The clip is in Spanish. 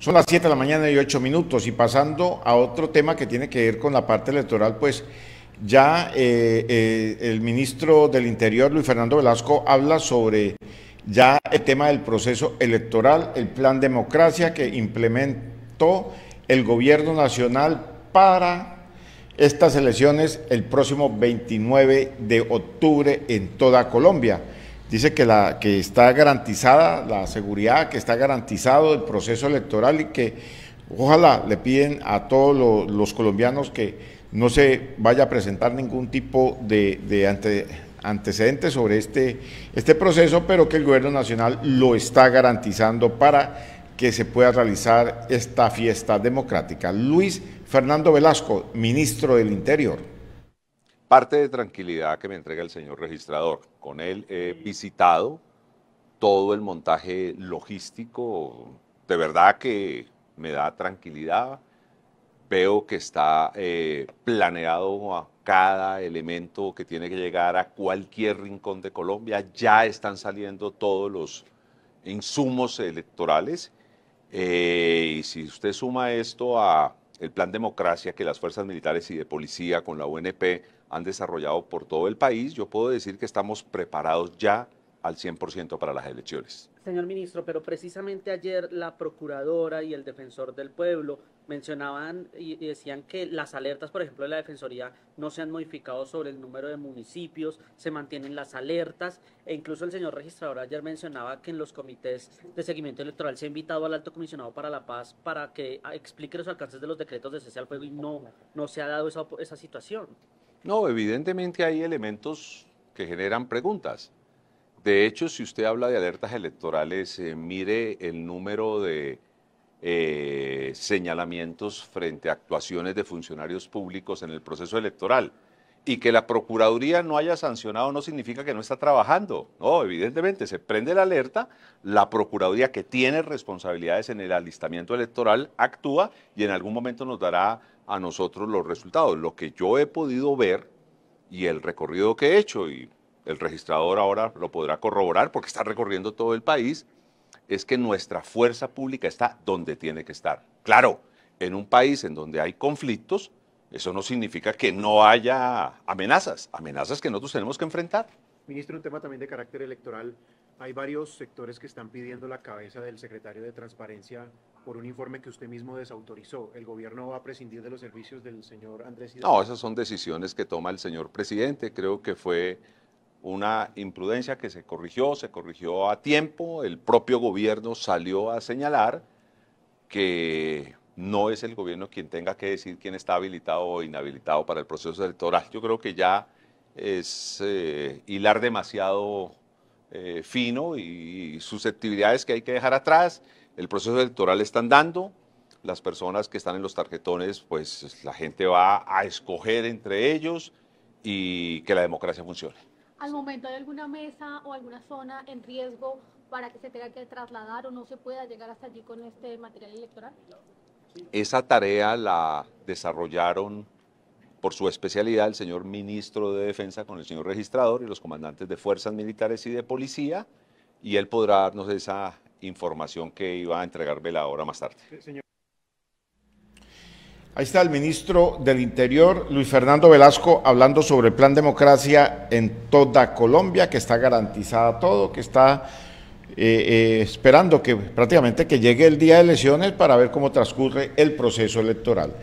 Son las 7 de la mañana y 8 minutos y pasando a otro tema que tiene que ver con la parte electoral, pues ya eh, eh, el ministro del Interior, Luis Fernando Velasco, habla sobre ya el tema del proceso electoral, el plan democracia que implementó el gobierno nacional para estas elecciones el próximo 29 de octubre en toda Colombia dice que, la, que está garantizada la seguridad, que está garantizado el proceso electoral y que ojalá le piden a todos los, colombianos que no se vaya a presentar ningún tipo de, de sobre este, este proceso, pero que el gobierno nacional lo está garantizando para que se pueda realizar esta fiesta democrática. Luis Fernando Velasco, ministro del Interior parte de tranquilidad que me entrega el señor registrador. Con él he visitado todo el montaje logístico, de verdad que me da tranquilidad. Veo que está eh, planeado a cada elemento que tiene que llegar a cualquier rincón de Colombia. Ya están saliendo todos los insumos electorales. Eh, y si usted suma esto a el plan democracia que las fuerzas militares y de policía con la UNP han desarrollado por todo el país, yo puedo decir que estamos preparados ya al 100% para las elecciones. Señor ministro, pero precisamente ayer la procuradora y el defensor del pueblo mencionaban y decían que las alertas, por ejemplo, de la Defensoría no se han modificado sobre el número de municipios, se mantienen las alertas e incluso el señor registrador ayer mencionaba que en los comités de seguimiento electoral se ha invitado al alto comisionado para la paz para que explique los alcances de los decretos de cese al fuego y no, no se ha dado esa, esa situación. No, evidentemente hay elementos que generan preguntas. De hecho, si usted habla de alertas electorales, eh, mire el número de eh, señalamientos frente a actuaciones de funcionarios públicos en el proceso electoral y que la Procuraduría no haya sancionado no significa que no está trabajando. No, evidentemente, se prende la alerta, la Procuraduría que tiene responsabilidades en el alistamiento electoral actúa y en algún momento nos dará a nosotros los resultados. Lo que yo he podido ver y el recorrido que he hecho, y el registrador ahora lo podrá corroborar porque está recorriendo todo el país, es que nuestra fuerza pública está donde tiene que estar. Claro, en un país en donde hay conflictos, eso no significa que no haya amenazas, amenazas que nosotros tenemos que enfrentar. Ministro, un tema también de carácter electoral. Hay varios sectores que están pidiendo la cabeza del secretario de Transparencia por un informe que usted mismo desautorizó. ¿El gobierno va a prescindir de los servicios del señor Andrés Hidalgo? No, esas son decisiones que toma el señor presidente. Creo que fue una imprudencia que se corrigió, se corrigió a tiempo. El propio gobierno salió a señalar que no es el gobierno quien tenga que decir quién está habilitado o inhabilitado para el proceso electoral. Yo creo que ya es eh, hilar demasiado eh, fino y susceptibilidades que hay que dejar atrás. El proceso electoral está dando, las personas que están en los tarjetones, pues la gente va a escoger entre ellos y que la democracia funcione. ¿Al momento hay alguna mesa o alguna zona en riesgo para que se tenga que trasladar o no se pueda llegar hasta allí con este material electoral? Esa tarea la desarrollaron por su especialidad el señor ministro de Defensa con el señor registrador y los comandantes de fuerzas militares y de policía, y él podrá darnos esa información que iba a entregarme la hora más tarde. Ahí está el ministro del Interior, Luis Fernando Velasco, hablando sobre el plan democracia en toda Colombia, que está garantizada todo, que está eh, eh, esperando que prácticamente que llegue el día de elecciones para ver cómo transcurre el proceso electoral.